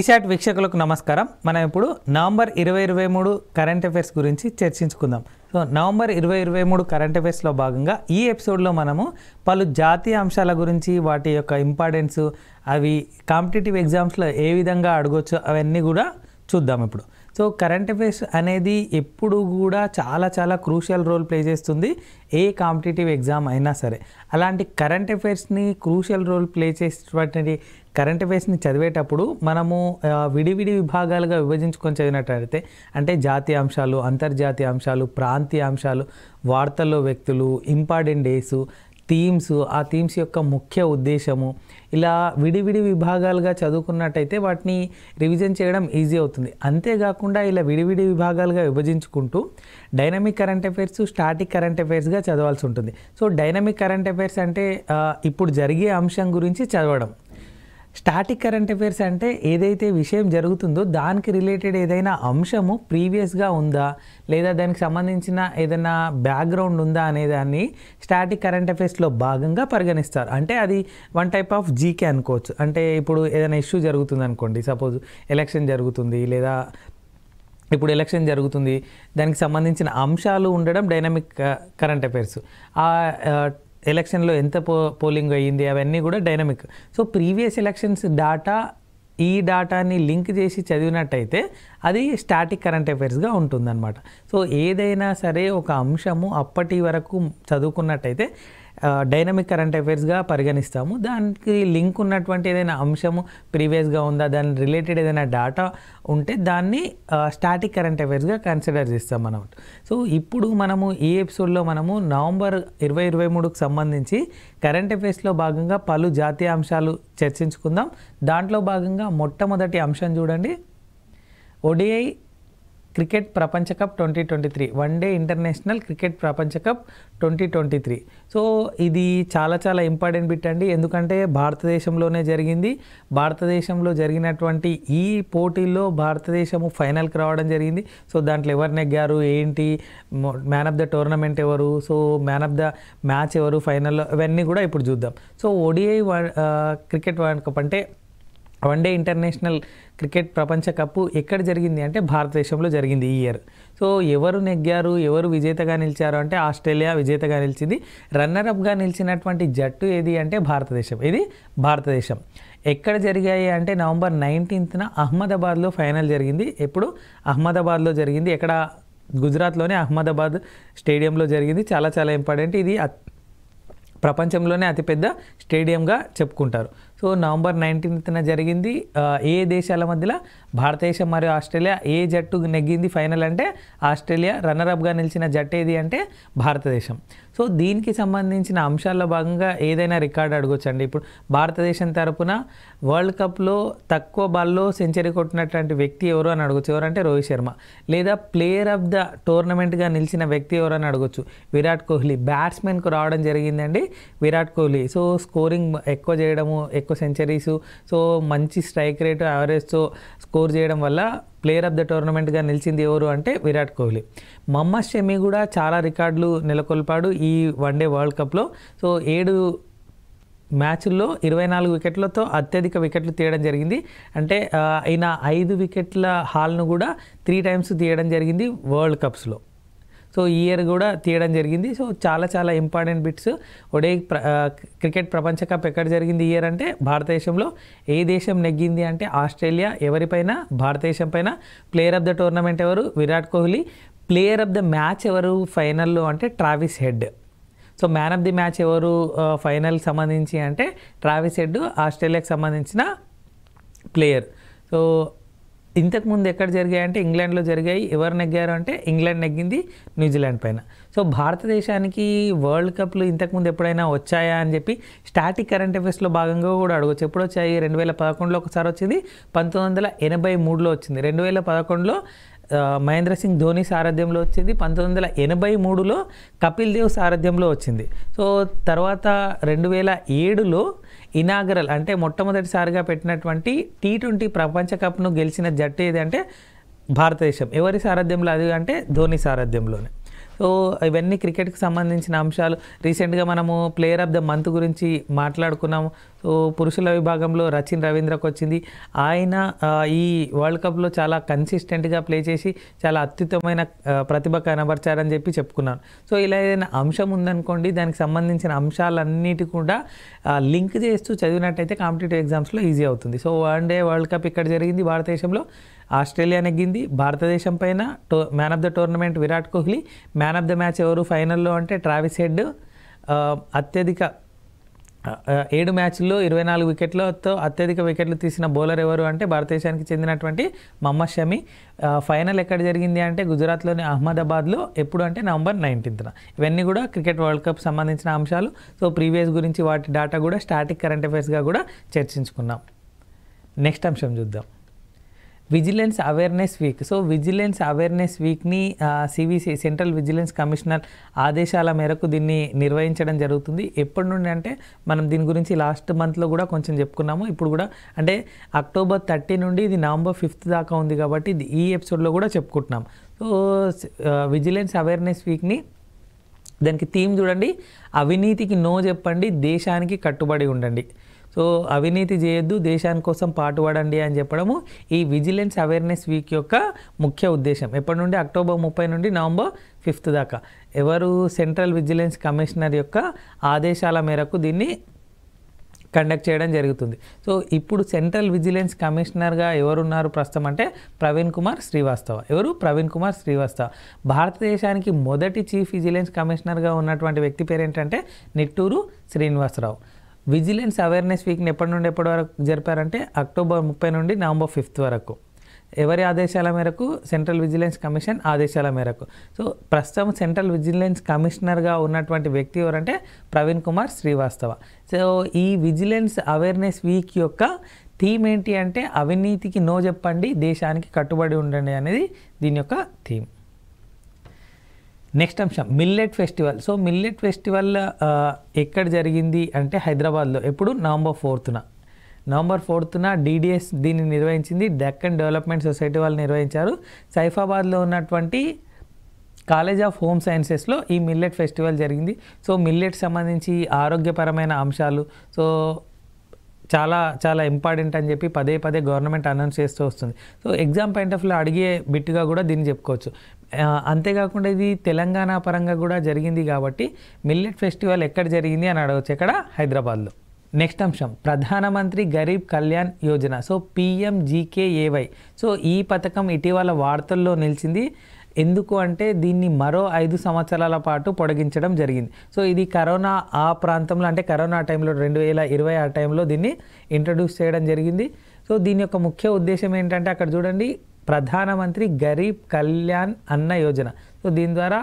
టీశాట్ వీక్షకులకు నమస్కారం మనం ఇప్పుడు నవంబర్ ఇరవై ఇరవై మూడు కరెంట్ అఫైర్స్ గురించి చర్చించుకుందాం సో నవంబర్ ఇరవై ఇరవై మూడు కరెంట్ అఫైర్స్లో భాగంగా ఈ ఎపిసోడ్లో మనము పలు జాతీయ అంశాల గురించి వాటి యొక్క ఇంపార్టెన్స్ అవి కాంపిటేటివ్ ఎగ్జామ్స్లో ఏ విధంగా అడగవచ్చు అవన్నీ కూడా చూద్దాం ఇప్పుడు సో కరెంట్ అఫైర్స్ అనేది ఎప్పుడు కూడా చాలా చాలా క్రూషియల్ రోల్ ప్లే చేస్తుంది ఏ కాంపిటేటివ్ ఎగ్జామ్ అయినా సరే అలాంటి కరెంట్ అఫైర్స్ని క్రూషియల్ రోల్ ప్లే చేసేటువంటి కరెంట్ అఫైర్స్ని చదివేటప్పుడు మనము విడివిడి విభాగాలుగా విభజించుకొని చదివినట్లయితే అంటే జాతీయ అంశాలు అంతర్జాతీయ అంశాలు ప్రాంతీయ అంశాలు వార్తల్లో వ్యక్తులు ఇంపార్టెంట్ డేసు థీమ్స్ ఆ థీమ్స్ యొక్క ముఖ్య ఉద్దేశము ఇలా విడివిడి విభాగాలుగా చదువుకున్నట్టయితే వాటిని రివిజన్ చేయడం ఈజీ అవుతుంది అంతేకాకుండా ఇలా విడివిడి విభాగాలుగా విభజించుకుంటూ dynamic current affairs static current అఫైర్స్గా చదవాల్సి ఉంటుంది సో డైనమిక్ కరెంట్ అఫైర్స్ అంటే ఇప్పుడు జరిగే అంశం గురించి చదవడం స్టాటిక్ కరెంట్ అఫైర్స్ అంటే ఏదైతే విషయం జరుగుతుందో దానికి రిలేటెడ్ ఏదైనా అంశము ప్రీవియస్గా ఉందా లేదా దానికి సంబంధించిన ఏదైనా బ్యాక్గ్రౌండ్ ఉందా అనేదాన్ని స్టాటిక్ కరెంట్ అఫైర్స్లో భాగంగా పరిగణిస్తారు అంటే అది వన్ టైప్ ఆఫ్ జీకే అనుకోవచ్చు అంటే ఇప్పుడు ఏదైనా ఇష్యూ జరుగుతుంది అనుకోండి సపోజ్ ఎలక్షన్ జరుగుతుంది లేదా ఇప్పుడు ఎలక్షన్ జరుగుతుంది దానికి సంబంధించిన అంశాలు ఉండడం డైనమిక్ కరెంట్ అఫైర్స్ ఆ ఎలక్షన్లో ఎంత పో పోలింగ్ అయ్యింది అవన్నీ కూడా dynamic so previous elections data ఈ డాటాని లింక్ చేసి చదివినట్టయితే అది స్టాటిక్ కరెంట్ అఫైర్స్గా ఉంటుందన్నమాట సో ఏదైనా సరే ఒక అంశము అప్పటి వరకు చదువుకున్నట్టయితే డైనమిక్ కరెంట్ అఫైర్స్గా పరిగణిస్తాము దానికి లింక్ ఉన్నటువంటి ఏదైనా అంశము ప్రీవియస్గా ఉందా దాని రిలేటెడ్ ఏదైనా డాటా ఉంటే దాన్ని స్టాటిక్ కరెంట్ అఫైర్స్గా కన్సిడర్ చేస్తాం అనమాట సో ఇప్పుడు మనము ఈ ఎపిసోడ్లో మనము నవంబర్ ఇరవై ఇరవై మూడుకు సంబంధించి కరెంట్ అఫైర్స్లో భాగంగా పలు జాతీయ అంశాలు చర్చించుకుందాం దాంట్లో భాగంగా మొట్టమొదటి అంశం చూడండి ఒడిఐ క్రికెట్ ప్రపంచ cup twenty twenty three one day international cricket ప్రపంచ cup twenty twenty three so ఇది చాలా చాలా ఇంపార్టెంట్ బిట్ అండి ఎందుకంటే భారతదేశంలోనే జరిగింది భారతదేశంలో జరిగినటువంటి ఈ పోటీల్లో భారతదేశము ఫైనల్కి రావడం జరిగింది సో దాంట్లో ఎవరు నెగ్గారు ఏంటి మ్యాన్ ఆఫ్ ద టోర్నమెంట్ ఎవరు so man of the match ఎవరు ఫైనల్లో ఇవన్నీ కూడా ఇప్పుడు చూద్దాం so ODI cricket world cup అంటే వన్డే ఇంటర్నేషనల్ క్రికెట్ ప్రపంచ కప్పు ఎక్కడ జరిగింది అంటే భారతదేశంలో జరిగింది ఈ ఇయర్ సో ఎవరు నెగ్గారు ఎవరు విజేతగా నిలిచారు అంటే ఆస్ట్రేలియా విజేతగా నిలిచింది రన్నర్ అప్గా నిలిచినటువంటి జట్టు ఏది అంటే భారతదేశం ఇది భారతదేశం ఎక్కడ జరిగాయి అంటే నవంబర్ నైన్టీన్త్న అహ్మదాబాద్లో ఫైనల్ జరిగింది ఎప్పుడు అహ్మదాబాద్లో జరిగింది ఎక్కడ గుజరాత్లోనే అహ్మదాబాద్ స్టేడియంలో జరిగింది చాలా చాలా ఇంపార్టెంట్ ఇది ప్రపంచంలోనే అతిపెద్ద స్టేడియంగా చెప్పుకుంటారు సో నవంబర్ నైన్టీన్త్న జరిగింది ఏ దేశాల మధ్యలో భారతదేశం మరియు ఆస్ట్రేలియా ఏ జట్టు నెగ్గింది ఫైనల్ అంటే ఆస్ట్రేలియా అప్గా నిలిచిన జట్టు ఏది అంటే భారతదేశం సో దీనికి సంబంధించిన అంశాల్లో భాగంగా ఏదైనా రికార్డు అడగొచ్చండి ఇప్పుడు భారతదేశం తరపున వరల్డ్ కప్లో తక్కువ బాల్లో సెంచరీ కొట్టినటువంటి వ్యక్తి ఎవరు అని అడగొచ్చు ఎవరంటే రోహిత్ శర్మ లేదా ప్లేయర్ ఆఫ్ ద టోర్నమెంట్గా నిలిచిన వ్యక్తి ఎవరు అని అడగొచ్చు విరాట్ కోహ్లీ బ్యాట్స్మెన్కు రావడం జరిగిందండి విరాట్ కోహ్లీ సో స్కోరింగ్ ఎక్కువ చేయడము ఎక్కువ ఎక్కువ సెంచరీస్ సో మంచి స్ట్రైక్ రేటు యావరేజ్తో స్కోర్ చేయడం వల్ల ప్లేయర్ ఆఫ్ ద టోర్నమెంట్గా నిలిచింది ఎవరు అంటే విరాట్ కోహ్లీ మహమ్మద్ షమి కూడా చాలా రికార్డులు నెలకొల్పాడు ఈ వన్డే వరల్డ్ కప్లో సో ఏడు మ్యాచ్ల్లో ఇరవై నాలుగు వికెట్లతో అత్యధిక వికెట్లు తీయడం జరిగింది అంటే ఆయన ఐదు వికెట్ల హాల్ను కూడా త్రీ టైమ్స్ తీయడం జరిగింది వరల్డ్ కప్స్లో సో ఈ ఇయర్ కూడా తీయడం జరిగింది సో చాలా చాలా ఇంపార్టెంట్ బిట్స్ ఒడే క్రికెట్ ప్రపంచ కప్ ఎక్కడ జరిగింది ఇయర్ అంటే భారతదేశంలో ఏ దేశం నెగ్గింది అంటే ఆస్ట్రేలియా ఎవరిపైన భారతదేశం పైన ప్లేయర్ ఆఫ్ ద టోర్నమెంట్ ఎవరు Virat Kohli player of the match ఎవరు ఫైనల్లో అంటే Travis Head so man of the match ఎవరు ఫైనల్ సంబంధించి అంటే ట్రావిస్ హెడ్ ఆస్ట్రేలియాకి సంబంధించిన ప్లేయర్ సో ఇంతకుముందు ఎక్కడ జరిగాయి అంటే ఇంగ్లాండ్లో జరిగాయి ఎవరు నెగ్గారు అంటే ఇంగ్లాండ్ నెగ్గింది న్యూజిలాండ్ పైన సో భారతదేశానికి వరల్డ్ కప్లు ఇంతకుముందు ఎప్పుడైనా వచ్చాయా అని చెప్పి స్టాటిక్ కరెంట్ అఫేర్స్లో భాగంగా కూడా అడగచ్చు ఎప్పుడు వచ్చాయి రెండు వేల పదకొండులో ఒకసారి వచ్చింది పంతొమ్మిది వందల ఎనభై మూడులో వచ్చింది రెండు వేల పదకొండులో మహేంద్ర సింగ్ ధోని సారథ్యంలో వచ్చింది పంతొమ్మిది వందల ఎనభై మూడులో కపిల్ దేవ్ సారథ్యంలో వచ్చింది సో తర్వాత రెండు వేల ఏడులో ఇనాగరల్ అంటే మొట్టమొదటిసారిగా పెట్టినటువంటి టీ ట్వంటీ ప్రపంచ కప్ను గెలిచిన జట్టు ఏదంటే భారతదేశం ఎవరి సారథ్యంలో అది అంటే ధోని సారథ్యంలోనే సో ఇవన్నీ క్రికెట్కి సంబంధించిన అంశాలు రీసెంట్గా మనము ప్లేయర్ ఆఫ్ ద మంత్ గురించి మాట్లాడుకున్నాము సో పురుషుల విభాగంలో రచిన్ రవీంద్రకు వచ్చింది ఆయన ఈ వరల్డ్ కప్లో చాలా కన్సిస్టెంట్గా ప్లే చేసి చాలా అత్యుత్తమైన ప్రతిభ కనబరిచారని చెప్పి చెప్పుకున్నాను సో ఇలా ఏదైనా అంశం ఉందనుకోండి దానికి సంబంధించిన అంశాలన్నిటి కూడా లింక్ చేస్తూ చదివినట్టయితే కాంపిటేటివ్ ఎగ్జామ్స్లో ఈజీ అవుతుంది so one day world cup ఇక్కడ జరిగింది భారతదేశంలో ఆస్ట్రేలియా నెగ్గింది భారతదేశం పైన టో man of the tournament Virat Kohli man of the match ఎవరు ఫైనల్లో అంటే ట్రావిస్ హెడ్ అత్యధిక ఏడు మ్యాచ్ల్లో ఇరవై నాలుగు వికెట్లతో అత్యధిక వికెట్లు తీసిన బౌలర్ ఎవరు అంటే భారతదేశానికి చెందినటువంటి మహమ్మద్ షమి ఫైనల్ ఎక్కడ జరిగింది అంటే గుజరాత్లోని అహ్మదాబాద్లో ఎప్పుడు అంటే నవంబర్ నైన్టీన్త్న ఇవన్నీ కూడా క్రికెట్ వరల్డ్ కప్ సంబంధించిన అంశాలు సో ప్రీవియస్ గురించి వాటి డేటా కూడా స్టాటిక్ కరెంట్ అఫైర్స్గా కూడా చర్చించుకున్నాం నెక్స్ట్ అంశం చూద్దాం vigilance awareness week so vigilance awareness వీక్ని సివిసి సెంట్రల్ విజిలెన్స్ కమిషనర్ ఆదేశాల మేరకు దీన్ని నిర్వహించడం జరుగుతుంది ఎప్పటి నుండి అంటే మనం దీని గురించి లాస్ట్ మంత్లో కూడా కొంచెం చెప్పుకున్నాము ఇప్పుడు కూడా అంటే అక్టోబర్ థర్టీ నుండి ఇది నవంబర్ ఫిఫ్త్ దాకా ఉంది కాబట్టి ఇది ఈ ఎపిసోడ్లో కూడా చెప్పుకుంటున్నాం సో విజిలెన్స్ అవేర్నెస్ వీక్ని దానికి థీమ్ చూడండి అవినీతికి నో చెప్పండి దేశానికి కట్టుబడి ఉండండి సో అవినీతి చేయొద్దు దేశాని కోసం పాటుపడండి అని చెప్పడము ఈ విజిలెన్స్ అవేర్నెస్ వీక్ యొక్క ముఖ్య ఉద్దేశం ఎప్పటి నుండి అక్టోబర్ ముప్పై నుండి నవంబర్ ఫిఫ్త్ దాకా ఎవరు సెంట్రల్ విజిలెన్స్ కమిషనర్ యొక్క ఆదేశాల మేరకు దీన్ని కండక్ట్ చేయడం జరుగుతుంది సో ఇప్పుడు సెంట్రల్ విజిలెన్స్ కమిషనర్గా ఎవరున్నారు ప్రస్తుతం అంటే ప్రవీణ్ కుమార్ శ్రీవాస్తవ ఎవరు ప్రవీణ్ కుమార్ శ్రీవాస్తవ భారతదేశానికి మొదటి చీఫ్ విజిలెన్స్ కమిషనర్గా ఉన్నటువంటి వ్యక్తి పేరేంటంటే నిట్టూరు శ్రీనివాసరావు విజిలెన్స్ అవేర్నెస్ వీక్ని ఎప్పటి నుండి ఎప్పటి వరకు జరిపారంటే అక్టోబర్ ముప్పై నుండి నవంబర్ ఫిఫ్త్ వరకు ఎవరి ఆదేశాల మేరకు సెంట్రల్ విజిలెన్స్ కమిషన్ ఆదేశాల మేరకు సో ప్రస్తుతం సెంట్రల్ విజిలెన్స్ కమిషనర్గా ఉన్నటువంటి వ్యక్తి ఎవరంటే ప్రవీణ్ కుమార్ శ్రీవాస్తవ సో ఈ విజిలెన్స్ అవేర్నెస్ వీక్ యొక్క థీమ్ ఏంటి అంటే అవినీతికి నో చెప్పండి దేశానికి కట్టుబడి ఉండండి అనేది దీని యొక్క థీమ్ నెక్స్ట్ అంశం millet festival so millet festival ఎక్కడ జరిగింది అంటే హైదరాబాద్లో ఎప్పుడు నవంబర్ ఫోర్త్న నవంబర్ ఫోర్త్న డీడీఎస్ దీన్ని నిర్వహించింది డెక్కన్ డెవలప్మెంట్ సొసైటీ వాళ్ళు నిర్వహించారు సైఫాబాద్లో ఉన్నటువంటి కాలేజ్ ఆఫ్ హోమ్ సైన్సెస్లో ఈ మిల్లెట్ ఫెస్టివల్ జరిగింది సో మిల్లెట్ సంబంధించి ఆరోగ్యపరమైన అంశాలు సో చాలా చాలా ఇంపార్టెంట్ అని చెప్పి పదే పదే గవర్నమెంట్ అనౌన్స్ చేస్తూ వస్తుంది సో ఎగ్జామ్ పాయింట్ ఆఫ్ అడిగే బిట్టుగా కూడా దీన్ని చెప్పుకోవచ్చు అంతేకాకుండా ఇది తెలంగాణ పరంగా కూడా జరిగింది కాబట్టి మిల్లెట్ ఫెస్టివల్ ఎక్కడ జరిగింది అని అడగచ్చు ఎక్కడ హైదరాబాద్లో నెక్స్ట్ అంశం Pradhan Mantri Garib Kalyan Yojana so PMGKAY so ఈ పథకం ఇటీవల వార్తల్లో నిలిచింది ఎందుకు అంటే దీన్ని మరో ఐదు సంవత్సరాల పాటు పొడిగించడం జరిగింది సో ఇది కరోనా ఆ ప్రాంతంలో అంటే కరోనా టైంలో రెండు వేల ఇరవై ఆ టైంలో దీన్ని ఇంట్రడ్యూస్ చేయడం జరిగింది సో దీని యొక్క ముఖ్య ఉద్దేశం ఏంటంటే అక్కడ చూడండి ప్రధానమంత్రి గరీబ్ కళ్యాణ్ అన్న యోజన సో దీని ద్వారా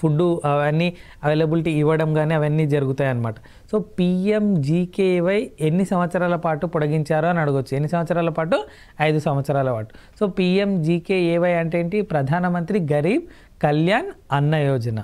ఫుడ్ అవన్నీ అవైలబిలిటీ ఇవ్వడం కానీ అవన్నీ జరుగుతాయి అన్నమాట సో జీకేవై ఎన్ని సంవత్సరాల పాటు పొడిగించారో అని అడగొచ్చు ఎన్ని సంవత్సరాల పాటు ఐదు సంవత్సరాల పాటు సో జీకేఏవై అంటే ఏంటి ప్రధానమంత్రి గరీబ్ కళ్యాణ్ అన్న యోజన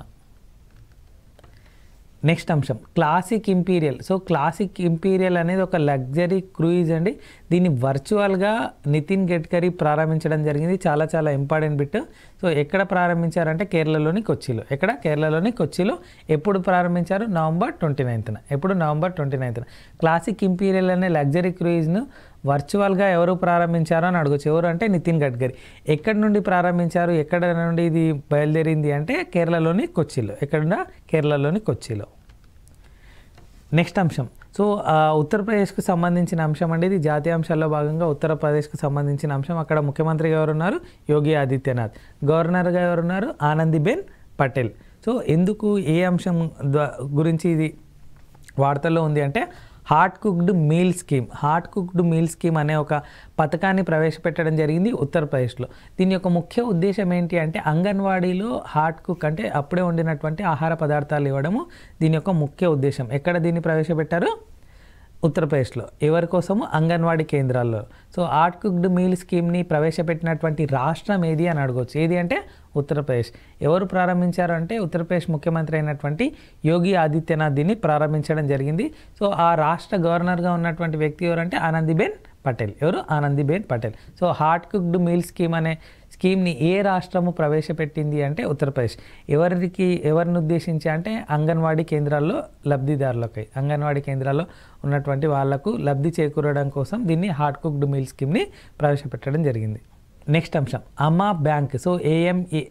నెక్స్ట్ అంశం classic imperial so classic imperial అనేది ఒక లగ్జరీ క్రూయిజ్ అండి దీన్ని వర్చువల్గా నితిన్ గడ్కరీ ప్రారంభించడం జరిగింది చాలా చాలా ఇంపార్టెంట్ బిట్ సో ఎక్కడ ప్రారంభించారంటే కేరళలోని కొచ్చిలో ఎక్కడ కేరళలోని కొచ్చిలో ఎప్పుడు ప్రారంభించారు నవంబర్ ట్వంటీ నైన్త్న ఎప్పుడు నవంబర్ ట్వంటీ నైన్త్న క్లాసిక్ ఇంపీరియల్ అనే లగ్జరీ క్రూయిజ్ను వర్చువల్గా ఎవరు ప్రారంభించారు అని అడగచ్చు ఎవరు అంటే నితిన్ గడ్కరీ ఎక్కడి నుండి ప్రారంభించారు ఎక్కడ నుండి ఇది బయలుదేరింది అంటే కేరళలోని కొచ్చిలో ఎక్కడ కేరళలోని కొచ్చిలో నెక్స్ట్ అంశం సో ఉత్తరప్రదేశ్కు సంబంధించిన అంశం అండి ఇది జాతీయ అంశాల్లో భాగంగా ఉత్తరప్రదేశ్కు సంబంధించిన అంశం అక్కడ ముఖ్యమంత్రిగా ఎవరున్నారు యోగి ఆదిత్యనాథ్ గవర్నర్గా ఎవరున్నారు ఆనందిబెన్ పటేల్ సో ఎందుకు ఏ అంశం గురించి ఇది వార్తల్లో ఉంది అంటే hot cooked meal scheme hot cooked meal scheme అనే ఒక పథకాన్ని ప్రవేశపెట్టడం జరిగింది ఉత్తరప్రదేశ్లో దీని యొక్క ముఖ్య ఉద్దేశం ఏంటి అంటే అంగన్వాడీలో హార్ట్ కుక్ అంటే అప్పుడే వండినటువంటి ఆహార పదార్థాలు ఇవ్వడము దీని యొక్క ముఖ్య ఉద్దేశం ఎక్కడ దీన్ని ప్రవేశపెట్టారు ఉత్తరప్రదేశ్లో ఎవరి కోసము అంగన్వాడీ కేంద్రాల్లో సో ఆర్ట్ కుక్డ్ మీల్ స్కీమ్ని ప్రవేశపెట్టినటువంటి రాష్ట్రం ఏది అని అడగవచ్చు ఏది అంటే ఉత్తరప్రదేశ్ ఎవరు ప్రారంభించారు అంటే ఉత్తరప్రదేశ్ ముఖ్యమంత్రి అయినటువంటి యోగి ఆదిత్యనాథ్ దీన్ని ప్రారంభించడం జరిగింది సో ఆ రాష్ట్ర గవర్నర్గా ఉన్నటువంటి వ్యక్తి ఎవరంటే ఆనందీబెన్ పటేల్ ఎవరు Anandiben Patel so hot cooked meal scheme అనే స్కీమ్ని ఏ రాష్ట్రము ప్రవేశపెట్టింది అంటే ఉత్తరప్రదేశ్ ఎవరికి ఎవరిని ఉద్దేశించి అంటే అంగన్వాడీ కేంద్రాల్లో లబ్ధిదారులకై అంగన్వాడీ కేంద్రాల్లో ఉన్నటువంటి వాళ్లకు లబ్ధి చేకూరడం కోసం దీన్ని హాట్ కుక్డ్ మీల్ స్కీమ్ని ప్రవేశపెట్టడం జరిగింది నెక్స్ట్ అంశం Ama bank so AMA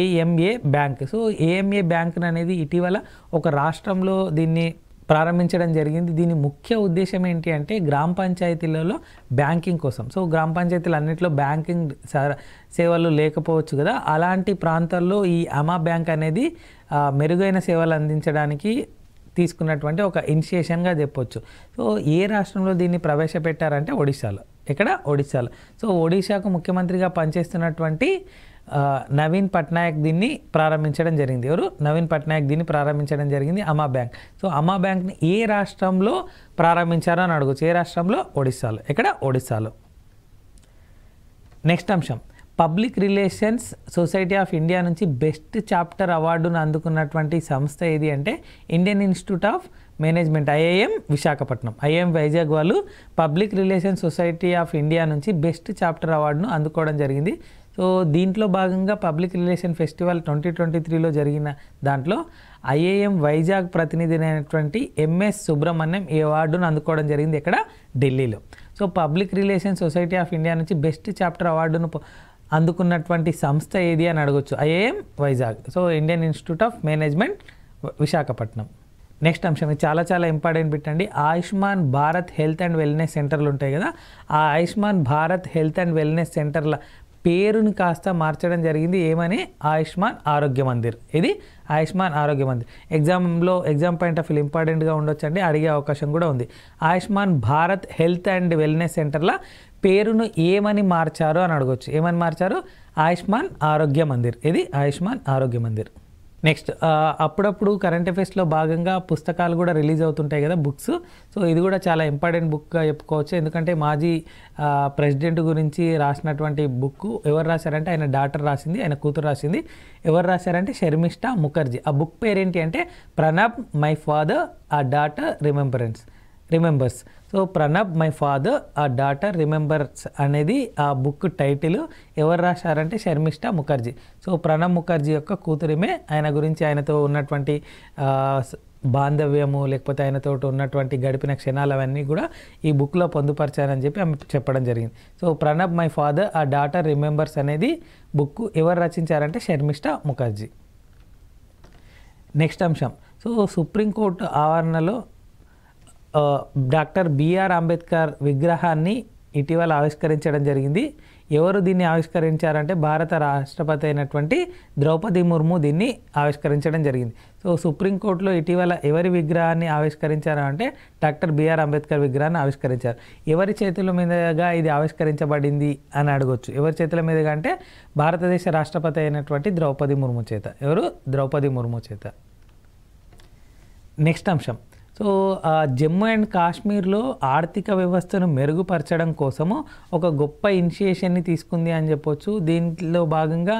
AMA bank so AMA bank అనేది ఇటీవల ఒక రాష్ట్రంలో దీన్ని ప్రారంభించడం జరిగింది దీని ముఖ్య ఉద్దేశం ఏంటి అంటే గ్రామ పంచాయతీలలో బ్యాంకింగ్ కోసం సో గ్రామ పంచాయతీలు అన్నింటిలో బ్యాంకింగ్ సేవలు లేకపోవచ్చు కదా అలాంటి ప్రాంతాల్లో ఈ అమా బ్యాంక్ అనేది మెరుగైన సేవలు అందించడానికి తీసుకున్నటువంటి ఒక ఇనిషియేషన్గా చెప్పొచ్చు సో ఏ రాష్ట్రంలో దీన్ని ప్రవేశపెట్టారంటే ఒడిశాలో ఇక్కడ ఒడిశాలో సో ఒడిశాకు ముఖ్యమంత్రిగా పనిచేస్తున్నటువంటి నవీన్ పట్నాయక్ దీన్ని ప్రారంభించడం జరిగింది ఎవరు నవీన్ పట్నాయక్ దీన్ని ప్రారంభించడం జరిగింది అమా బ్యాంక్ సో అమా బ్యాంక్ని ఏ రాష్ట్రంలో ప్రారంభించారో అని అడగచ్చు ఏ రాష్ట్రంలో ఒడిస్సాలో ఎక్కడ ఒడిస్సాలో నెక్స్ట్ అంశం public relations society of India నుంచి బెస్ట్ చాప్టర్ అవార్డును అందుకున్నటువంటి సంస్థ ఏది అంటే Indian institute of Management IIM Visakhapatnam IIM Vizag వాళ్ళు public relations society of India నుంచి బెస్ట్ చాప్టర్ అవార్డును అందుకోవడం జరిగింది సో దీంట్లో భాగంగా public relation festival twenty twenty త్రీలో జరిగిన దాంట్లో ఐఏఎం వైజాగ్ ప్రతినిధి అయినటువంటి ఎంఎస్ సుబ్రహ్మణ్యం ఈ అవార్డును అందుకోవడం జరిగింది ఇక్కడ ఢిల్లీలో so public relation society of India నుంచి బెస్ట్ చాప్టర్ అవార్డును అందుకున్నటువంటి సంస్థ ఏది అని అడగొచ్చు IIM Vizag so Indian institute of management Visakhapatnam next అంశం ఇది చాలా చాలా ఇంపార్టెంట్ పెట్టండి Ayushman Bharat health and wellness సెంటర్లు ఉంటాయి కదా ఆ Ayushman Bharat health and wellness సెంటర్ల పేరును కాస్త మార్చడం జరిగింది ఏమని ఆయుష్మాన్ ఆరోగ్య మందిర్ ఇది ఆయుష్మాన్ ఆరోగ్య మందిర్ ఎగ్జామ్లో ఎగ్జామ్ పాయింట్ ఆఫ్ వ్యూ ఇంపార్టెంట్గా ఉండొచ్చండి అడిగే అవకాశం కూడా ఉంది Ayushman Bharat health and wellness సెంటర్ల పేరును ఏమని మార్చారు అని అడగవచ్చు ఏమని మార్చారు ఆయుష్మాన్ ఆరోగ్య మందిర్ ఇది ఆయుష్మాన్ ఆరోగ్య మందిర్ నెక్స్ట్ అప్పుడప్పుడు కరెంట్ అఫేర్స్లో భాగంగా పుస్తకాలు కూడా రిలీజ్ అవుతుంటాయి కదా బుక్స్ సో ఇది కూడా చాలా ఇంపార్టెంట్ బుక్గా చెప్పుకోవచ్చు ఎందుకంటే మాజీ ప్రెసిడెంట్ గురించి రాసినటువంటి బుక్ ఎవరు రాశారంటే ఆయన డాటర్ రాసింది ఆయన కూతురు రాసింది ఎవరు రాశారంటే షర్మిష్ట ముఖర్జీ ఆ బుక్ పేరేంటి అంటే Pranab my father a daughter remembrance remembers so Pranab my father a daughter remembers అనేది ఆ బుక్ టైటిల్ ఎవరు రాశారంటే శర్మిష్ట ముఖర్జీ సో ప్రణబ్ ముఖర్జీ యొక్క కూతురిమే ఆయన గురించి ఆయనతో ఉన్నటువంటి బాంధవ్యము లేకపోతే ఆయనతో ఉన్నటువంటి గడిపిన క్షణాలు అవన్నీ కూడా ఈ బుక్లో పొందుపరిచారని చెప్పి ఆమె చెప్పడం జరిగింది so Pranab my father a daughter remembers అనేది బుక్ ఎవరు రచించారంటే షర్మిష్ట ముఖర్జీ నెక్స్ట్ అంశం సో సుప్రీంకోర్టు ఆవరణలో డాక్టర్ బిఆర్ అంబేద్కర్ విగ్రహాన్ని ఇటీవల ఆవిష్కరించడం జరిగింది ఎవరు దీన్ని ఆవిష్కరించారంటే భారత రాష్ట్రపతి అయినటువంటి ద్రౌపది ముర్ము దీన్ని ఆవిష్కరించడం జరిగింది సో సుప్రీంకోర్టులో ఇటీవల ఎవరి విగ్రహాన్ని ఆవిష్కరించారు అంటే డాక్టర్ బిఆర్ అంబేద్కర్ విగ్రహాన్ని ఆవిష్కరించారు ఎవరి చేతుల మీదుగా ఇది ఆవిష్కరించబడింది అని అడగొచ్చు ఎవరి చేతుల మీదుగా అంటే భారతదేశ రాష్ట్రపతి అయినటువంటి ద్రౌపది ముర్ము చేత ఎవరు ద్రౌపది ముర్ము చేత నెక్స్ట్ అంశం సో జమ్మూ అండ్ కాశ్మీర్లో ఆర్థిక వ్యవస్థను మెరుగుపరచడం కోసము ఒక గొప్ప ఇనిషియేషన్ని తీసుకుంది అని చెప్పొచ్చు దీంట్లో భాగంగా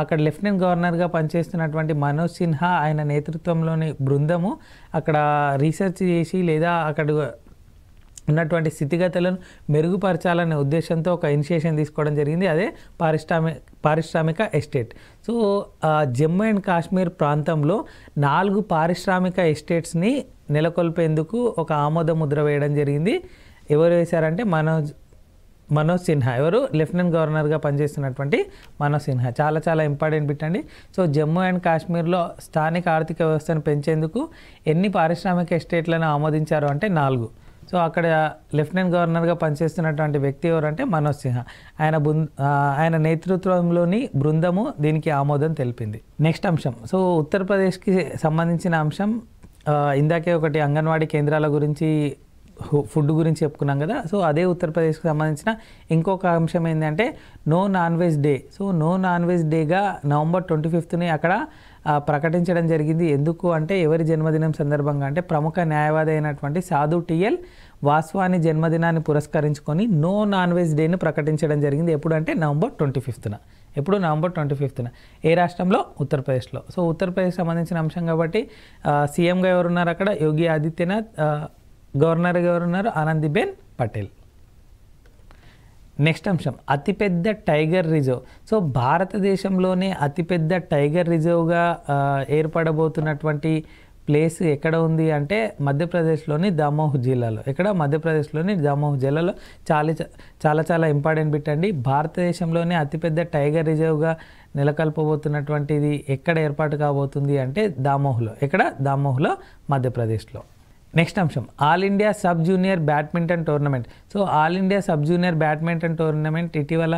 అక్కడ లెఫ్టినెంట్ గవర్నర్గా పనిచేస్తున్నటువంటి మనోజ్ సిన్హా ఆయన నేతృత్వంలోని బృందము అక్కడ రీసెర్చ్ చేసి లేదా అక్కడ ఉన్నటువంటి స్థితిగతులను మెరుగుపరచాలనే ఉద్దేశంతో ఒక ఇనిషియేషన్ తీసుకోవడం జరిగింది అదే పారిశ్రామిక పారిశ్రామిక estate so Jammu and Kashmir ప్రాంతంలో నాలుగు పారిశ్రామిక ఎస్టేట్స్ని నెలకొల్పేందుకు ఒక ఆమోద ముద్ర వేయడం జరిగింది ఎవరు వేశారంటే మనోజ్ మనోజ్ సిన్హా ఎవరు లెఫ్టినెంట్ గవర్నర్గా పనిచేస్తున్నటువంటి మనోజ్ సిన్హా చాలా చాలా ఇంపార్టెంట్ బిట్ అండి సో జమ్మూ అండ్ కాశ్మీర్లో స్థానిక ఆర్థిక వ్యవస్థను పెంచేందుకు ఎన్ని పారిశ్రామిక ఎస్టేట్లను ఆమోదించారు అంటే నాలుగు సో అక్కడ లెఫ్టినెంట్ గవర్నర్గా పనిచేస్తున్నటువంటి వ్యక్తి ఎవరంటే మనోజ్ సిన్హా ఆయన ఆయన నేతృత్వంలోని బృందము దీనికి ఆమోదం తెలిపింది నెక్స్ట్ అంశం సో ఉత్తరప్రదేశ్కి సంబంధించిన అంశం ఇందాకే ఒకటి అంగన్వాడీ కేంద్రాల గురించి ఫుడ్ గురించి చెప్పుకున్నాం కదా సో అదే ఉత్తరప్రదేశ్కి సంబంధించిన ఇంకొక అంశం ఏంటంటే no non veg day so no non veg డేగా నవంబర్ ట్వంటీ ఫిఫ్త్ని అక్కడ ప్రకటించడం జరిగింది ఎందుకు అంటే ఎవరి జన్మదినం సందర్భంగా అంటే ప్రముఖ న్యాయవాది అయినటువంటి సాధు టిఎల్ వాస్వాని జన్మదినాన్ని పురస్కరించుకొని నో నాన్ వెజ్ డేని ప్రకటించడం జరిగింది ఎప్పుడంటే నవంబర్ ట్వంటీ ఫిఫ్త్న ఎప్పుడు నవంబర్ ట్వంటీ ఫిఫ్త్న ఏ రాష్ట్రంలో ఉత్తరప్రదేశ్లో సో ఉత్తరప్రదేశ్ సంబంధించిన అంశం కాబట్టి సీఎంగా ఎవరున్నారు అక్కడ యోగి ఆదిత్యనాథ్ గవర్నర్గా ఎవరున్నారు ఆనందిబేన్ పటేల్ నెక్స్ట్ అంశం అతిపెద్ద టైగర్ రిజర్వ్ సో భారతదేశంలోనే అతిపెద్ద టైగర్ రిజర్వ్గా ఏర్పడబోతున్నటువంటి ప్లేస్ ఎక్కడ ఉంది అంటే మధ్యప్రదేశ్లోని దామోహ్ జిల్లాలో ఇక్కడ మధ్యప్రదేశ్లోని దామోహ్ జిల్లాలో చాలా చాలా చాలా ఇంపార్టెంట్ పెట్టండి భారతదేశంలోనే అతిపెద్ద టైగర్ రిజర్వ్గా నెలకొల్పబోతున్నటువంటిది ఎక్కడ ఏర్పాటు కాబోతుంది అంటే దామోహ్లో ఎక్కడ దామోహ్లో మధ్యప్రదేశ్లో నెక్స్ట్ అంశం all India sub junior badminton tournament so all India sub junior badminton tournament ఇటీవల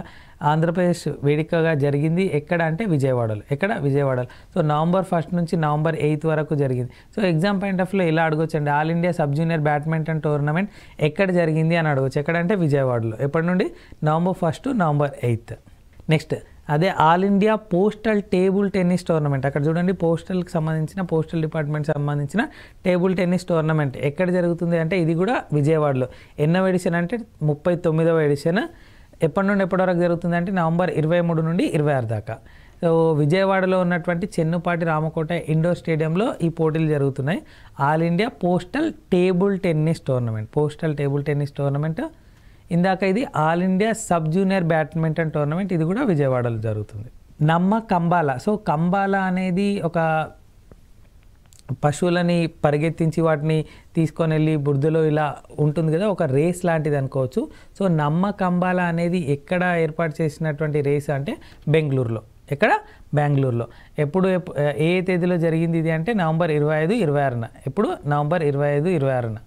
ఆంధ్రప్రదేశ్ వేడుకగా జరిగింది ఎక్కడ అంటే విజయవాడలో ఎక్కడ విజయవాడలో సో నవంబర్ ఫస్ట్ నుంచి నవంబర్ ఎయిత్ వరకు జరిగింది సో ఎగ్జామ్ పాయింట్ ఆఫ్లో ఇలా అడగొచ్చండి all India sub junior badminton tournament ఎక్కడ జరిగింది అని అడగచ్చు ఎక్కడంటే విజయవాడలో ఎప్పటి నుండి November first November eighth next అదే all India postal table tennis tournament అక్కడ చూడండి పోస్టల్కి సంబంధించిన పోస్టల్ డిపార్ట్మెంట్ సంబంధించిన టేబుల్ టెన్నిస్ టోర్నమెంట్ ఎక్కడ జరుగుతుంది అంటే ఇది కూడా విజయవాడలో ఎన్నో ఎడిషన్ అంటే ముప్పై తొమ్మిదవ ఎడిషన్ ఎప్పటి నుండి ఎప్పటి వరకు జరుగుతుంది అంటే నవంబర్ ఇరవై మూడు నుండి ఇరవై ఆరు దాకా సో విజయవాడలో ఉన్నటువంటి చెన్నుపాటి రామకోట ఇండోర్ స్టేడియంలో ఈ పోటీలు జరుగుతున్నాయి all India postal table tennis tournament postal table tennis tournament ఇందాక ఇది all India sub junior badminton tournament ఇది కూడా విజయవాడలో జరుగుతుంది నమ్మ కంబాల సో కంబాల అనేది ఒక పశువులని పరిగెత్తించి వాటిని తీసుకొని వెళ్ళి బురదలో ఇలా ఉంటుంది కదా ఒక రేస్ లాంటిది అనుకోవచ్చు సో నమ్మ కంబాల అనేది ఎక్కడ ఏర్పాటు చేసినటువంటి రేస్ అంటే బెంగళూరులో ఎక్కడ బెంగళూరులో ఎప్పుడు ఏ తేదీలో జరిగింది ఇది అంటే నవంబర్ ఇరవై ఐదు ఇరవై ఆరున ఎప్పుడు నవంబర్ ఇరవై ఐదు ఇరవై ఆరున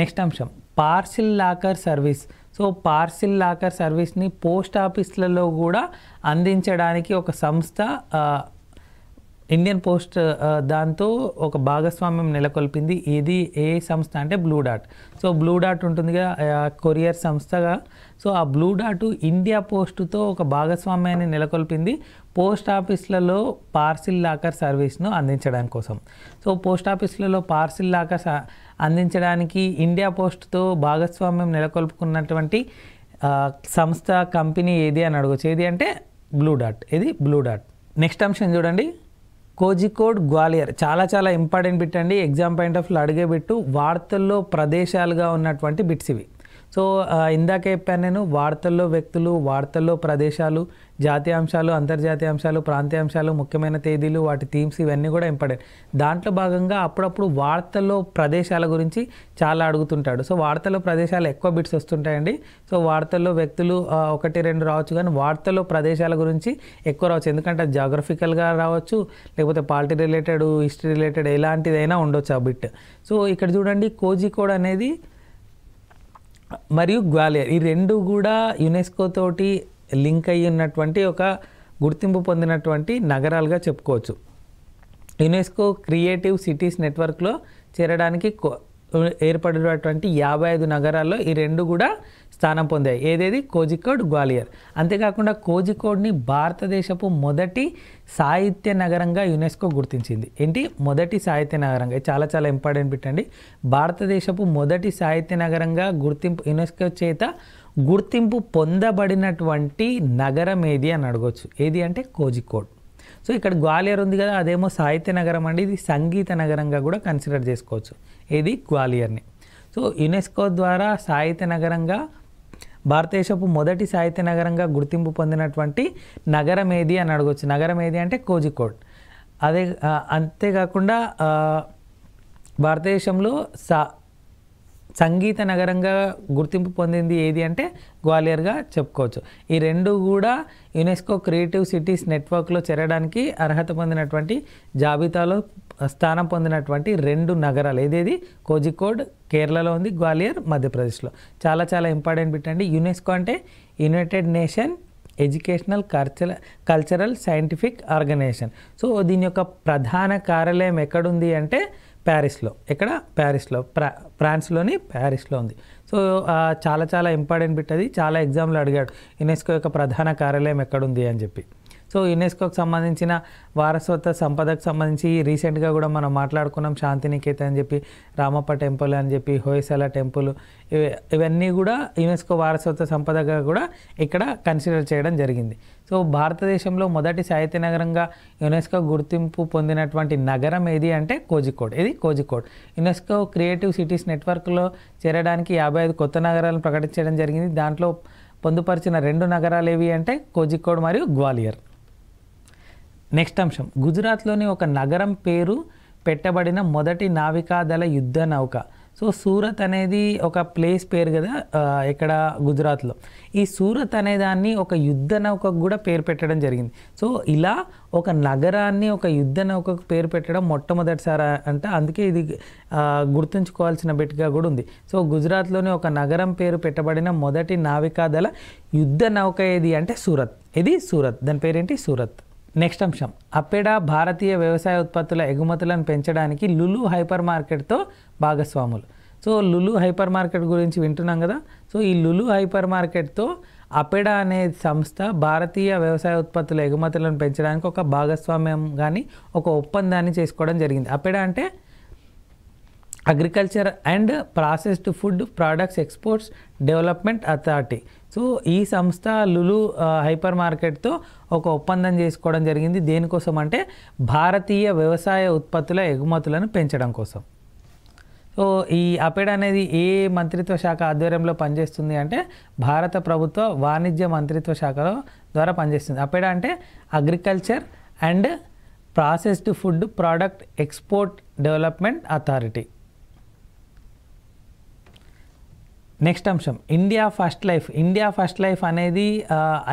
నెక్స్ట్ అంశం parcel locker service so parcel locker సర్వీస్ని పోస్ట్ ఆఫీస్లలో కూడా అందించడానికి ఒక సంస్థ ఇండియన్ పోస్ట్ uh, దాంతో ఒక భాగస్వామ్యం నెలకొల్పింది ఏది ఏ సంస్థ అంటే blue dot so blue dot ఉంటుందిగా కొరియర్ సంస్థగా సో ఆ బ్లూ డాట్ ఇండియా పోస్టుతో ఒక భాగస్వామ్యాన్ని నెలకొల్పింది పోస్ట్ ఆఫీస్లలో పార్సిల్ లాకర్ సర్వీస్ను అందించడానికి కోసం సో పోస్ట్ ఆఫీస్లలో పార్సిల్ లాకర్ అందించడానికి ఇండియా పోస్ట్తో భాగస్వామ్యం నెలకొల్పుకున్నటువంటి సంస్థ కంపెనీ ఏది అని అడగచ్చు ఏది అంటే బ్లూ డాట్ ఇది బ్లూ డాట్ నెక్స్ట్ అంశం చూడండి కోజికోడ్ గ్వాలియర్ చాలా చాలా ఇంపార్టెంట్ బిట్ అండి ఎగ్జామ్ పాయింట్ ఆఫ్ అడిగే బిట్టు వార్తల్లో ప్రదేశాలుగా ఉన్నటువంటి బిట్స్ ఇవి సో ఇందాక చెప్పాను నేను వార్తల్లో వ్యక్తులు వార్తల్లో ప్రదేశాలు జాతీయ అంశాలు అంతర్జాతీయ అంశాలు ప్రాంతీయ అంశాలు ముఖ్యమైన తేదీలు వాటి థీమ్స్ ఇవన్నీ కూడా ఇంపార్టెంట్ దాంట్లో భాగంగా అప్పుడప్పుడు వార్తల్లో ప్రదేశాల గురించి చాలా అడుగుతుంటాడు సో వార్తల్లో ప్రదేశాలు ఎక్కువ బిట్స్ వస్తుంటాయండి సో వార్తల్లో వ్యక్తులు ఒకటి రెండు రావచ్చు కానీ వార్తల్లో ప్రదేశాల గురించి ఎక్కువ రావచ్చు ఎందుకంటే జాగ్రఫికల్గా రావచ్చు లేకపోతే పార్టీ రిలేటెడ్ హిస్టరీ రిలేటెడ్ ఎలాంటిదైనా ఉండొచ్చు ఆ బిట్ సో ఇక్కడ చూడండి కోజికోడ్ అనేది మరియు గ్వాలియర్ ఈ రెండు కూడా యునెస్కో తోటి లింక్ అయి ఉన్నటువంటి ఒక గుర్తింపు పొందినటువంటి నగరాలుగా చెప్పుకోవచ్చు యునెస్కో క్రియేటివ్ సిటీస్ నెట్వర్క్లో చేరడానికి ఏర్పడినటువంటి యాభై ఐదు నగరాల్లో ఈ రెండు కూడా స్థానం పొందాయి ఏదేది కోజికోడ్ గ్వాలియర్ అంతేకాకుండా కోజికోడ్ని భారతదేశపు మొదటి సాహిత్య నగరంగా యునెస్కో గుర్తించింది ఏంటి మొదటి సాహిత్య నగరంగా చాలా చాలా ఇంపార్టెంట్ పెట్టండి భారతదేశపు మొదటి సాహిత్య నగరంగా గుర్తింపు యునెస్కో చేత గుర్తింపు పొందబడినటువంటి నగరం ఏది అని అడగొచ్చు ఏది అంటే కోజికోడ్ సో ఇక్కడ గ్వాలియర్ ఉంది కదా అదేమో సాహిత్య నగరం అండి ఇది సంగీత నగరంగా కూడా కన్సిడర్ చేసుకోవచ్చు ఏది గ్వాలియర్ని సో యునెస్కో ద్వారా సాహిత్య నగరంగా భారతదేశపు మొదటి సాహిత్య నగరంగా గుర్తింపు పొందినటువంటి నగరం ఏది అని అడగవచ్చు నగరం ఏది అంటే కోజికోడ్ అదే అంతేకాకుండా భారతదేశంలో సా సంగీత నగరంగా గుర్తింపు పొందింది ఏది అంటే గ్వాలియర్గా చెప్పుకోవచ్చు ఈ రెండు కూడా యునెస్కో క్రియేటివ్ సిటీస్ నెట్వర్క్లో చేరడానికి అర్హత పొందినటువంటి జాబితాలో స్థానం పొందినటువంటి రెండు నగరాలు ఏదేది కోజికోడ్ కేరళలో ఉంది గ్వాలియర్ మధ్యప్రదేశ్లో చాలా చాలా ఇంపార్టెంట్ పెట్టండి యునెస్కో అంటే united nation educational cultural cultural scientific organisation so దీని యొక్క ప్రధాన కార్యాలయం ఎక్కడుంది అంటే ప్యారిస్లో ఎక్కడ ప్యారిస్లో ప్రా ఫ్రాన్స్లోని ప్యారిస్లో ఉంది సో చాలా చాలా ఇంపార్టెంట్ బిట్ అది చాలా ఎగ్జామ్లో అడిగాడు యునెస్కో యొక్క ప్రధాన కార్యాలయం ఎక్కడుంది అని చెప్పి సో యునెస్కోకి సంబంధించిన వారసత్వ సంపదకు సంబంధించి రీసెంట్గా కూడా మనం మాట్లాడుకున్నాం శాంతినికేతన్ అని చెప్పి రామప్ప టెంపుల్ అని చెప్పి హోయసల టెంపుల్ ఇవన్నీ కూడా యునెస్కో వారసత్వ సంపదగా కూడా ఇక్కడ కన్సిడర్ చేయడం జరిగింది సో భారతదేశంలో మొదటి సాహిత్య నగరంగా యునెస్కో గుర్తింపు పొందినటువంటి నగరం ఏది అంటే కోజికోడ్ ఇది కోజికోడ్ యునెస్కో క్రియేటివ్ సిటీస్ నెట్వర్క్లో చేరడానికి యాభై ఐదు కొత్త నగరాలను ప్రకటించడం జరిగింది దాంట్లో పొందుపరిచిన రెండు నగరాలు ఏవి అంటే కోజికోడ్ మరియు గ్వాలియర్ నెక్స్ట్ అంశం గుజరాత్లోని ఒక నగరం పేరు పెట్టబడిన మొదటి నావికాదళ యుద్ధ నౌక సో సూరత్ అనేది ఒక ప్లేస్ పేరు కదా ఇక్కడ గుజరాత్లో ఈ సూరత్ అనే దాన్ని ఒక యుద్ధ నౌకకు కూడా పేరు పెట్టడం జరిగింది సో ఇలా ఒక నగరాన్ని ఒక యుద్ధ నౌకకు పేరు పెట్టడం మొట్టమొదటిసారి అంటే అందుకే ఇది గుర్తుంచుకోవాల్సిన బిట్గా కూడా ఉంది సో గుజరాత్లోని ఒక నగరం పేరు పెట్టబడిన మొదటి నావికాదళ యుద్ధ నౌక ఏది అంటే సూరత్ ఇది సూరత్ దాని పేరేంటి సూరత్ నెక్స్ట్ అంశం అపెడా భారతీయ వ్యవసాయ ఉత్పత్తుల ఎగుమతులను పెంచడానికి లులు హైపర్ మార్కెట్తో భాగస్వాములు సో లులు హైపర్ మార్కెట్ గురించి వింటున్నాం కదా సో ఈ లులు హైపర్ మార్కెట్తో అపెడా అనే సంస్థ భారతీయ వ్యవసాయ ఉత్పత్తుల ఎగుమతులను పెంచడానికి ఒక భాగస్వామ్యం కానీ ఒక ఒప్పందాన్ని చేసుకోవడం జరిగింది అపెడా అంటే agriculture and processed food products exports development authority so ఈ సంస్థ లులు హైపర్ మార్కెట్తో ఒక ఒప్పందం చేసుకోవడం జరిగింది దేనికోసం అంటే భారతీయ వ్యవసాయ ఉత్పత్తుల ఎగుమతులను పెంచడం కోసం సో ఈ అపెడ్ అనేది ఏ మంత్రిత్వ శాఖ ఆధ్వర్యంలో పనిచేస్తుంది అంటే భారత ప్రభుత్వ వాణిజ్య మంత్రిత్వ శాఖలో ద్వారా పనిచేస్తుంది అపేడ అంటే agriculture and processed food product export development authority next అంశం India first life India first life అనేది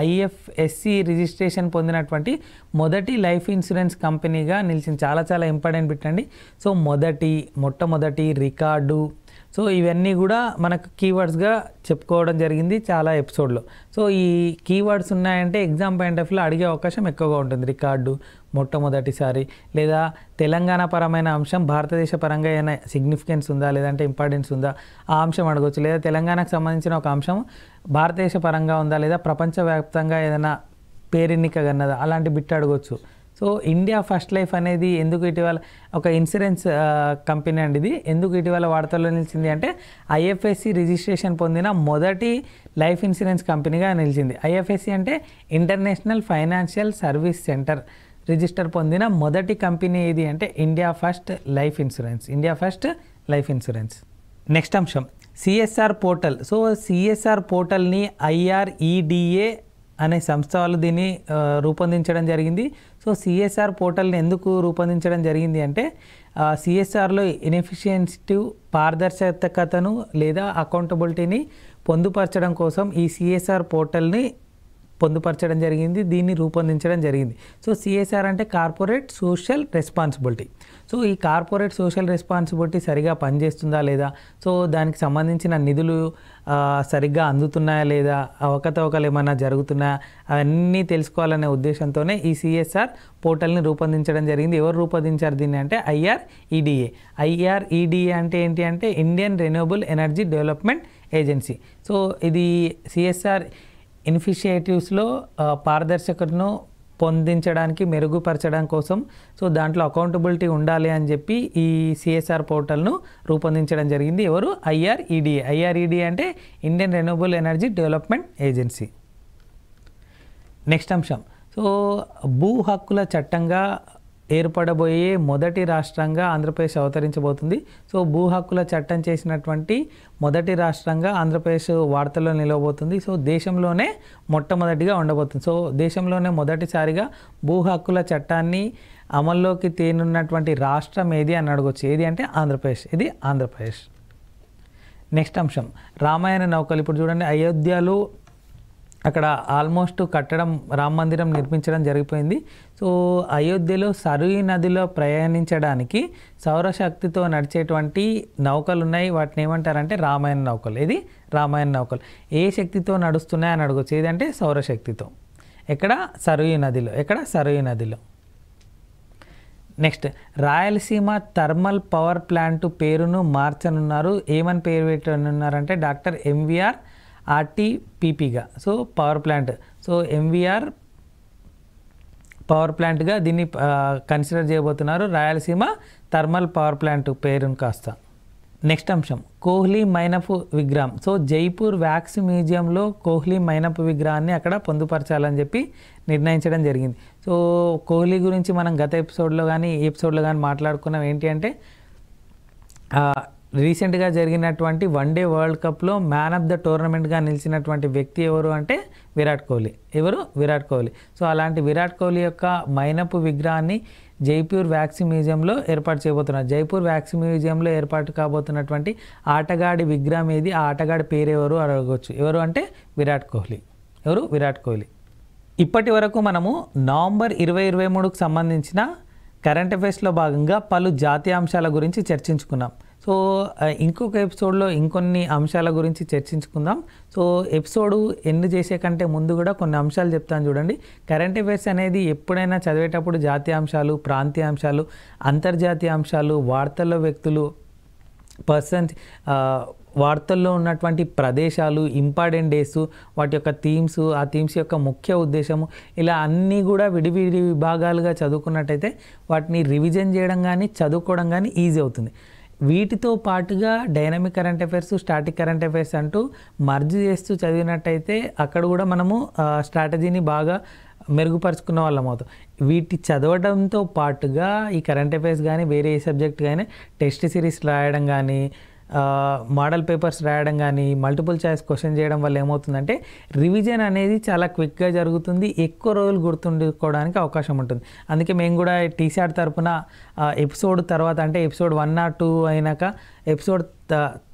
ఐఎఫ్ఎస్సి రిజిస్ట్రేషన్ పొందినటువంటి మొదటి లైఫ్ ఇన్సూరెన్స్ కంపెనీగా నిలిచింది చాలా చాలా ఇంపార్టెంట్ పెట్టండి సో మొదటి మొట్టమొదటి రికార్డు సో ఇవన్నీ కూడా మనకు కీవర్డ్స్గా చెప్పుకోవడం జరిగింది చాలా ఎపిసోడ్లో సో ఈ కీవర్డ్స్ ఉన్నాయంటే ఎగ్జామ్ పాయింట్ ఆఫ్ వ్యూలో అడిగే అవకాశం ఎక్కువగా ఉంటుంది రికార్డు మొట్టమొదటిసారి లేదా తెలంగాణ పరమైన అంశం భారతదేశ పరంగా ఏమైనా సిగ్నిఫికెన్స్ ఉందా లేదంటే ఇంపార్టెన్స్ ఉందా ఆ అంశం అడగవచ్చు లేదా తెలంగాణకు సంబంధించిన ఒక అంశం భారతదేశ పరంగా ఉందా లేదా ప్రపంచవ్యాప్తంగా ఏదైనా పేరెన్నిక కన్నదా అలాంటి బిట్ అడగవచ్చు సో ఇండియా ఫస్ట్ లైఫ్ అనేది ఎందుకు ఇటీవల ఒక ఇన్సూరెన్స్ కంపెనీ అండి ఇది ఎందుకు ఇటీవల వార్తల్లో నిలిచింది అంటే ఐఎఫ్ఎస్సి రిజిస్ట్రేషన్ పొందిన మొదటి లైఫ్ ఇన్సూరెన్స్ కంపెనీగా నిలిచింది ఐఎఫ్ఎస్సి అంటే international financial service centre register పొందిన మొదటి కంపెనీ ఏది అంటే India first life insurance India first life insurance next అంశం సిఎస్ఆర్ పోర్టల్ సో సిఎస్ఆర్ పోర్టల్ని ఐఆర్ఈడిఏ అనే సంస్థ వాళ్ళు దీన్ని రూపొందించడం జరిగింది సో సిఎస్ఆర్ పోర్టల్ని ఎందుకు రూపొందించడం జరిగింది అంటే సిఎస్ఆర్లో ఇన్ఎఫిషియన్సిటివ్ పారదర్శకతను లేదా అకౌంటబిలిటీని పొందుపరచడం కోసం ఈ సిఎస్ఆర్ పోర్టల్ని పొందుపరచడం జరిగింది దీన్ని రూపొందించడం జరిగింది సో సిఎస్ఆర్ అంటే కార్పొరేట్ సోషల్ రెస్పాన్సిబిలిటీ సో ఈ కార్పొరేట్ సోషల్ రెస్పాన్సిబిలిటీ సరిగా పనిచేస్తుందా లేదా సో దానికి సంబంధించిన నిధులు సరిగ్గా అందుతున్నాయా లేదా అవకతవకలు ఏమైనా జరుగుతున్నాయా అవన్నీ తెలుసుకోవాలనే ఉద్దేశంతోనే ఈ సిఎస్ఆర్ పోర్టల్ని రూపొందించడం జరిగింది ఎవరు రూపొందించారు దీన్ని అంటే ఐఆర్ఈడిఏ ఐఆర్ఈడిఏ అంటే ఏంటి అంటే Indian renewable energy development agency so ఇది సిఎస్ఆర్ ఇన్ఫిషియేటివ్స్లో పారదర్శకతను పొందించడానికి మెరుగుపరచడం కోసం సో దాంట్లో అకౌంటబిలిటీ ఉండాలి అని చెప్పి ఈ సిఎస్ఆర్ పోర్టల్ను రూపొందించడం జరిగింది ఎవరు ఐఆర్ఈడి ఐఆర్ఈడి అంటే Indian renewable energy development agency next అంశం సో భూ హక్కుల చట్టంగా ఏర్పడబోయే మొదటి రాష్ట్రంగా ఆంధ్రప్రదేశ్ అవతరించబోతుంది సో భూ హక్కుల చట్టం చేసినటువంటి మొదటి రాష్ట్రంగా ఆంధ్రప్రదేశ్ వార్తల్లో నిలవబోతుంది సో దేశంలోనే మొట్టమొదటిగా ఉండబోతుంది సో దేశంలోనే మొదటిసారిగా భూ హక్కుల చట్టాన్ని అమల్లోకి తేనున్నటువంటి రాష్ట్రం ఏది అని అడగొచ్చు ఏది అంటే ఆంధ్రప్రదేశ్ ఇది ఆంధ్రప్రదేశ్ నెక్స్ట్ అంశం రామాయణ నౌకలు ఇప్పుడు చూడండి అయోధ్యలో అక్కడ ఆల్మోస్ట్ కట్టడం రామ మందిరం నిర్మించడం జరిగిపోయింది సో అయోధ్యలో సరూయి నదిలో ప్రయాణించడానికి సౌరశక్తితో నడిచేటువంటి నౌకలు ఉన్నాయి వాటిని ఏమంటారంటే రామాయణ నౌకలు ఇది రామాయణ నౌకలు ఏ శక్తితో అని అడగచ్చు ఏదంటే సౌరశక్తితో ఎక్కడ సరూయి నదిలో ఎక్కడ సరుయి నదిలో next Rayalaseema thermal power plant పేరును మార్చనున్నారు ఏమని పేరు పెట్టనున్నారంటే డాక్టర్ ఎంవిఆర్ ఆర్టీపీపీగా so power plant so MVR power ప్లాంట్గా దీన్ని కన్సిడర్ చేయబోతున్నారు రాయలసీమ థర్మల్ పవర్ ప్లాంట్ పేరును కాస్త నెక్స్ట్ అంశం కోహ్లీ మైనప్ విగ్రహం సో జైపూర్ వ్యాక్స్ మ్యూజియంలో కోహ్లీ మైనప్ విగ్రహాన్ని అక్కడ పొందుపరచాలని చెప్పి నిర్ణయించడం జరిగింది సో కోహ్లీ గురించి మనం గత ఎపిసోడ్లో కానీ ఈ ఎపిసోడ్లో కానీ మాట్లాడుకున్నాం ఏంటి అంటే రీసెంట్గా జరిగినటువంటి వన్డే వరల్డ్ కప్లో మ్యాన్ ఆఫ్ ద టోర్నమెంట్గా నిలిచినటువంటి వ్యక్తి ఎవరు అంటే విరాట్ కోహ్లీ ఎవరు విరాట్ కోహ్లీ సో అలాంటి విరాట్ కోహ్లీ యొక్క మైనపు విగ్రహాన్ని జైపూర్ వ్యాక్సిన్ మ్యూజియంలో ఏర్పాటు చేయబోతున్నారు జైపూర్ వ్యాక్సిన్ మ్యూజియంలో ఏర్పాటు కాబోతున్నటువంటి ఆటగాడి విగ్రహం ఏది ఆ ఆటగాడి పేరెవరు అడగవచ్చు ఎవరు అంటే విరాట్ కోహ్లీ ఎవరు విరాట్ కోహ్లీ ఇప్పటి వరకు మనము నవంబర్ ఇరవై ఇరవై మూడుకు సంబంధించిన కరెంట్ అఫేర్స్లో భాగంగా పలు జాతీయ అంశాల గురించి చర్చించుకున్నాం సో ఇంకొక ఎపిసోడ్లో ఇంకొన్ని అంశాల గురించి చర్చించుకుందాం సో ఎపిసోడ్ ఎందు చేసే కంటే ముందు కూడా కొన్ని అంశాలు చెప్తాను చూడండి కరెంట్ అఫేర్స్ అనేది ఎప్పుడైనా చదివేటప్పుడు జాతీయ అంశాలు ప్రాంతీయ అంశాలు అంతర్జాతీయ అంశాలు వార్తల్లో వ్యక్తులు పర్సన్స్ వార్తల్లో ఉన్నటువంటి ప్రదేశాలు ఇంపార్టెంట్ డేస్ వాటి యొక్క థీమ్స్ ఆ థీమ్స్ యొక్క ముఖ్య ఉద్దేశము ఇలా అన్నీ కూడా విడివిడి విభాగాలుగా చదువుకున్నట్టయితే వాటిని రివిజన్ చేయడం కానీ చదువుకోవడం కానీ ఈజీ అవుతుంది వీటితో పాటుగా dynamic current affairs static current affairs అంటూ మర్జ్ చేస్తూ చదివినట్టయితే అక్కడ కూడా మనము స్ట్రాటజీని బాగా మెరుగుపరుచుకున్న వాళ్ళం అవుతాం వీటి చదవడంతో పాటుగా ఈ కరెంట్ అఫైర్స్ కానీ వేరే ఏ సబ్జెక్ట్ కానీ టెస్ట్ సిరీస్ రాయడం కానీ మోడల్ పేపర్స్ రాయడం కానీ మల్టిపుల్ ఛాయిస్ క్వశ్చన్ చేయడం వల్ల ఏమవుతుందంటే రివిజన్ అనేది చాలా క్విక్గా జరుగుతుంది ఎక్కువ రోజులు గుర్తుండుకోవడానికి అవకాశం ఉంటుంది అందుకే మేము కూడా టీసీఆర్ తరఫున ఎపిసోడ్ తర్వాత అంటే ఎపిసోడ్ వన్ ఆర్ టూ అయినాక ఎపిసోడ్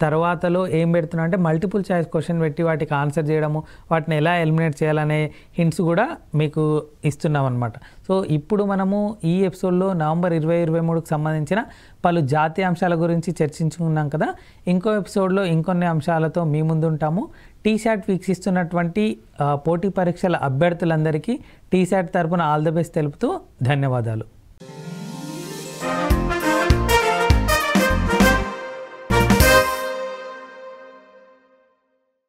తర్వాతలో ఏం పెడుతున్నా అంటే మల్టిపుల్ చాయిస్ క్వశ్చన్ పెట్టి వాటికి ఆన్సర్ చేయడము వాటిని ఎలా ఎలిమినేట్ చేయాలనే హింట్స్ కూడా మీకు ఇస్తున్నాం అనమాట సో ఇప్పుడు మనము ఈ ఎపిసోడ్లో నవంబర్ ఇరవై ఇరవై మూడుకు సంబంధించిన పలు జాతీయ అంశాల గురించి చర్చించుకున్నాం కదా ఇంకో ఎపిసోడ్లో ఇంకొన్ని అంశాలతో మీ ముందుంటాము టీశాట్ వీక్షిస్తున్నటువంటి పోటీ పరీక్షల అభ్యర్థులందరికీ టీశాట్ తరపున ఆల్ ద బెస్ట్ తెలుపుతూ ధన్యవాదాలు